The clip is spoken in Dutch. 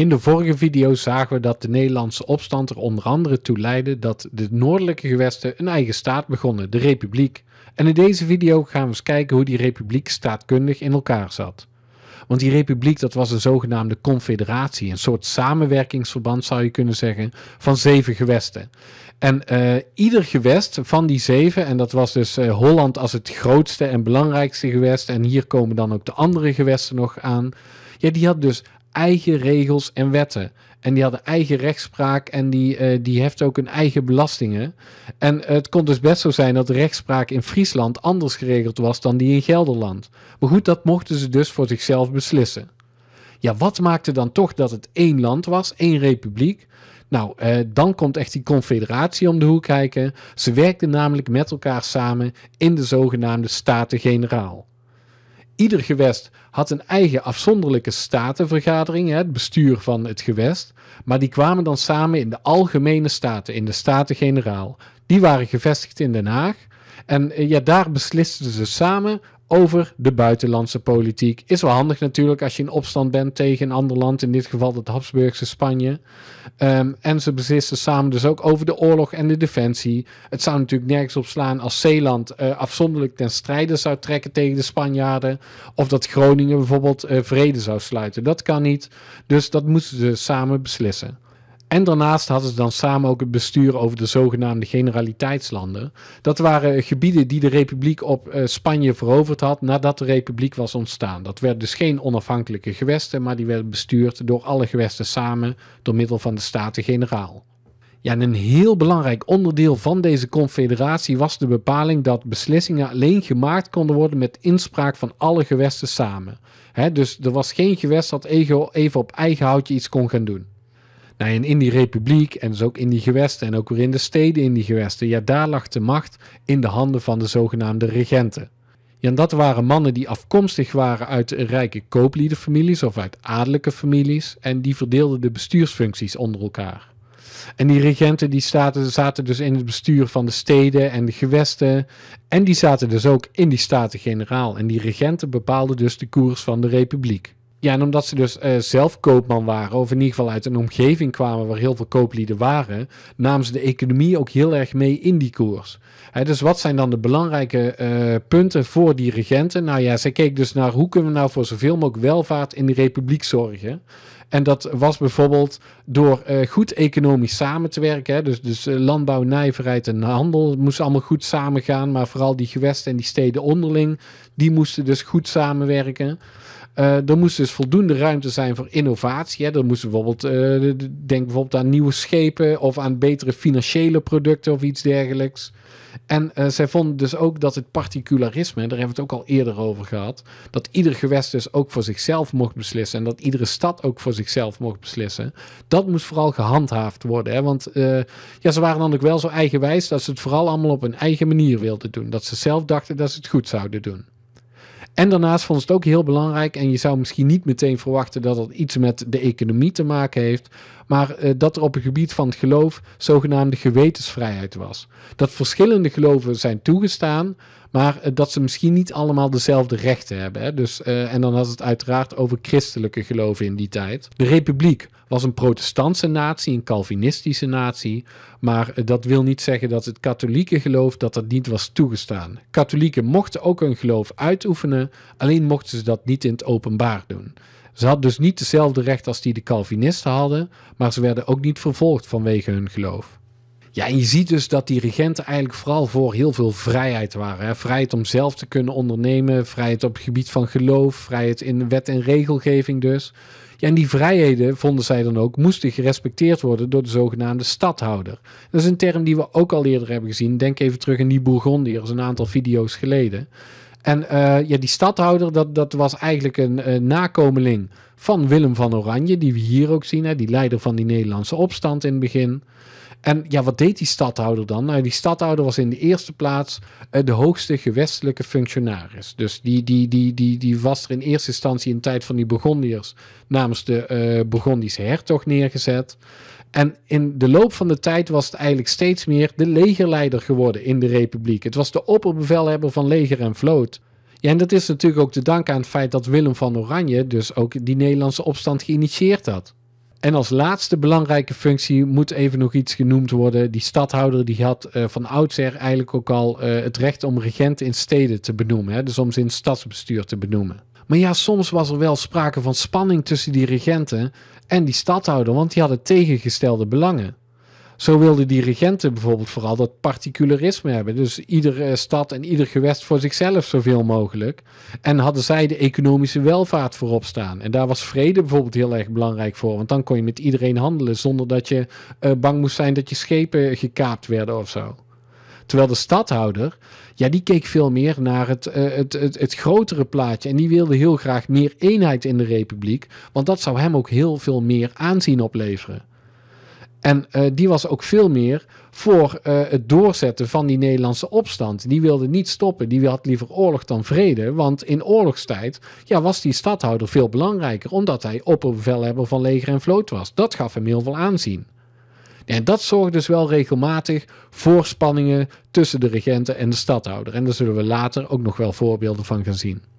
In de vorige video zagen we dat de Nederlandse opstand er onder andere toe leidde dat de noordelijke gewesten een eigen staat begonnen, de Republiek. En in deze video gaan we eens kijken hoe die Republiek staatkundig in elkaar zat. Want die republiek dat was een zogenaamde confederatie, een soort samenwerkingsverband zou je kunnen zeggen, van zeven gewesten. En eh, ieder gewest van die zeven, en dat was dus eh, Holland als het grootste en belangrijkste gewest, en hier komen dan ook de andere gewesten nog aan, ja, die had dus eigen regels en wetten. En die hadden eigen rechtspraak en die, uh, die heft ook hun eigen belastingen. En het kon dus best zo zijn dat de rechtspraak in Friesland anders geregeld was dan die in Gelderland. Maar goed, dat mochten ze dus voor zichzelf beslissen. Ja, wat maakte dan toch dat het één land was, één republiek? Nou, eh, dan komt echt die confederatie om de hoek kijken. Ze werkten namelijk met elkaar samen in de zogenaamde Staten-Generaal ieder gewest had een eigen afzonderlijke statenvergadering, het bestuur van het gewest. Maar die kwamen dan samen in de algemene staten, in de staten-generaal. Die waren gevestigd in Den Haag. En eh, ja, daar beslisten ze samen over de buitenlandse politiek. Is wel handig natuurlijk als je in opstand bent tegen een ander land, in dit geval het Habsburgse Spanje. Ehm, en ze beslissen samen dus ook over de oorlog en de defensie. Het zou natuurlijk nergens op slaan als Zeeland eh, afzonderlijk ten strijde zou trekken tegen de Spanjaarden. Of dat Groningen bijvoorbeeld eh, vrede zou sluiten. Dat kan niet. Dus dat moeten ze samen beslissen. En daarnaast hadden ze dan samen ook het bestuur over de zogenaamde generaliteitslanden. Dat waren gebieden die de Republiek op eh, Spanje veroverd had nadat de Republiek was ontstaan. Dat werden dus geen onafhankelijke gewesten, maar die werden bestuurd door alle gewesten samen door middel van de Staten-Generaal. Ja, en een heel belangrijk onderdeel van deze confederatie was de bepaling dat beslissingen alleen gemaakt konden worden met inspraak van alle gewesten samen. dus er was geen gewest dat even op eigen houtje iets kon gaan doen. Nou en in die republiek, en dus ook in die gewesten, en ook weer in de steden in die gewesten, ja, daar lag de macht in de handen van de zogenaamde regenten. Ja, en dat waren mannen die afkomstig waren uit rijke koopliedenfamilies of uit adellijke families, en die verdeelden de bestuursfuncties onder elkaar. En die regenten die zaten, zaten dus in het bestuur van de steden en de gewesten. En die zaten dus ook in die staten-generaal. En die regenten bepaalden dus de koers van de republiek. Ja, en omdat ze dus eh, zelf koopman waren, of in ieder geval uit een omgeving kwamen waar heel veel kooplieden waren, namen ze de economie ook heel erg mee in die koers. dus wat zijn dan de belangrijke eh, punten voor die regenten? Nou ja, zij keek dus naar hoe kunnen we nou voor zoveel mogelijk welvaart in de republiek zorgen. En dat was bijvoorbeeld door eh, goed economisch samen te werken. Hè. Dus, dus landbouw, nijverheid en handel moesten allemaal goed samengaan. Maar vooral die gewesten en die steden onderling, die moesten dus goed samenwerken. Eh, er moest dus voldoende ruimte zijn voor innovatie. Hè. moesten bijvoorbeeld, eh, denk bijvoorbeeld aan nieuwe schepen of aan betere financiële producten of iets dergelijks. En eh, zij vonden dus ook dat het particularisme, daar hebben we het ook al eerder over gehad, dat ieder gewest dus ook voor zichzelf mocht beslissen en dat iedere stad ook voor zichzelf mocht beslissen, dat moest vooral gehandhaafd worden. Hè? Want ja, ze waren dan ook wel zo eigenwijs dat ze het vooral allemaal op hun eigen manier wilden doen. Dat ze zelf dachten dat ze het goed zouden doen. En daarnaast vond het ook heel belangrijk, en je zou misschien niet meteen verwachten dat dat iets met de economie te maken heeft, maar eh, dat er op het gebied van het geloof zogenaamde gewetensvrijheid was. Dat verschillende geloven zijn toegestaan, maar eh, dat ze misschien niet allemaal dezelfde rechten hebben. Hè? Dus, eh, en dan had het uiteraard over christelijke geloven in die tijd. De republiek was een protestantse natie, een calvinistische natie. Maar eh, dat wil niet zeggen dat het katholieke geloof dat dat niet was toegestaan. Katholieken mochten ook hun geloof uitoefenen, alleen mochten ze dat niet in het openbaar doen. Ze hadden dus niet dezelfde recht als die de Calvinisten hadden, maar ze werden ook niet vervolgd vanwege hun geloof. Ja, je ziet dus dat die regenten eigenlijk vooral voor heel veel vrijheid waren. Hè? Vrijheid om zelf te kunnen ondernemen, vrijheid op het gebied van geloof, vrijheid in wet en regelgeving dus. Ja, en die vrijheden, vonden zij dan ook, moesten gerespecteerd worden door de zogenaamde stadhouder. Dat is een term die we ook al eerder hebben gezien. Denk even terug in die Bourgondiërs, een aantal video's geleden. En eh, ja, die stadhouder, dat, dat was eigenlijk een nakomeling van Willem van Oranje, die we hier ook zien, hè, die leider van die Nederlandse opstand in het begin. En ja, wat deed die stadhouder dan? Nou, die stadhouder was in de eerste plaats eh, de hoogste gewestelijke functionaris. Dus die, die, die, die, die was er in eerste instantie in de tijd van die Burgondiërs namens de uh, Burgondische hertog neergezet. En in de loop van de tijd was het eigenlijk steeds meer de legerleider geworden in de republiek. Het was de opperbevelhebber van leger en vloot. Ja, en dat is natuurlijk ook te danken aan het feit dat Willem van Oranje dus ook die Nederlandse opstand geïnitieerd had. En als laatste belangrijke functie moet even nog iets genoemd worden. Die stadhouder die had eh, van oudsher eigenlijk ook al eh, het recht om regenten in steden te benoemen. Hè? Dus om ze in stadsbestuur te benoemen. Maar ja, soms was er wel sprake van spanning tussen die regenten en die stadhouder, want die hadden tegengestelde belangen. Zo wilden die regenten bijvoorbeeld vooral dat particularisme hebben. Dus iedere eh, stad en ieder gewest voor zichzelf zoveel mogelijk. En hadden zij de economische welvaart voorop staan. En daar was vrede bijvoorbeeld heel erg belangrijk voor. Want dan kon je met iedereen handelen zonder dat je eh, bang moest zijn dat je schepen gekaapt werden of zo. Terwijl de stadhouder, ja, die keek veel meer naar het, eh, het, het, het, grotere plaatje. En die wilde heel graag meer eenheid in de republiek. Want dat zou hem ook heel veel meer aanzien opleveren. En eh, die was ook veel meer voor eh, het doorzetten van die Nederlandse opstand. Die wilde niet stoppen. Die had liever oorlog dan vrede. Want in oorlogstijd ja, was die stadhouder veel belangrijker. Omdat hij opperbevelhebber van leger en vloot was. Dat gaf hem heel veel aanzien. En dat zorgde dus wel regelmatig voor spanningen tussen de regenten en de stadhouder. En daar zullen we later ook nog wel voorbeelden van gaan zien.